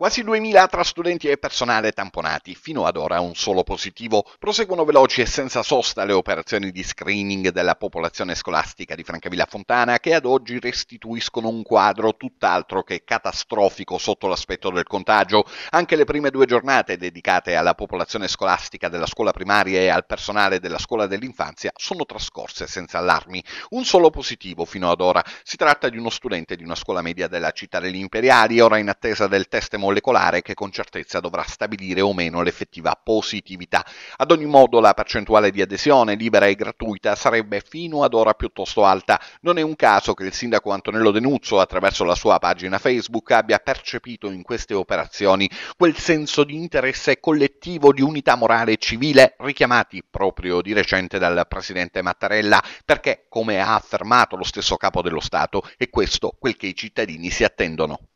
Quasi 2000 tra studenti e personale tamponati, fino ad ora un solo positivo. Proseguono veloci e senza sosta le operazioni di screening della popolazione scolastica di Francavilla Fontana che ad oggi restituiscono un quadro tutt'altro che catastrofico sotto l'aspetto del contagio. Anche le prime due giornate dedicate alla popolazione scolastica della scuola primaria e al personale della scuola dell'infanzia sono trascorse senza allarmi. Un solo positivo fino ad ora. Si tratta di uno studente di una scuola media della città degli Imperiali, ora in attesa del test emologativo molecolare che con certezza dovrà stabilire o meno l'effettiva positività. Ad ogni modo la percentuale di adesione libera e gratuita sarebbe fino ad ora piuttosto alta. Non è un caso che il sindaco Antonello Denuzzo attraverso la sua pagina Facebook abbia percepito in queste operazioni quel senso di interesse collettivo di unità morale e civile richiamati proprio di recente dal presidente Mattarella perché, come ha affermato lo stesso capo dello Stato, è questo quel che i cittadini si attendono.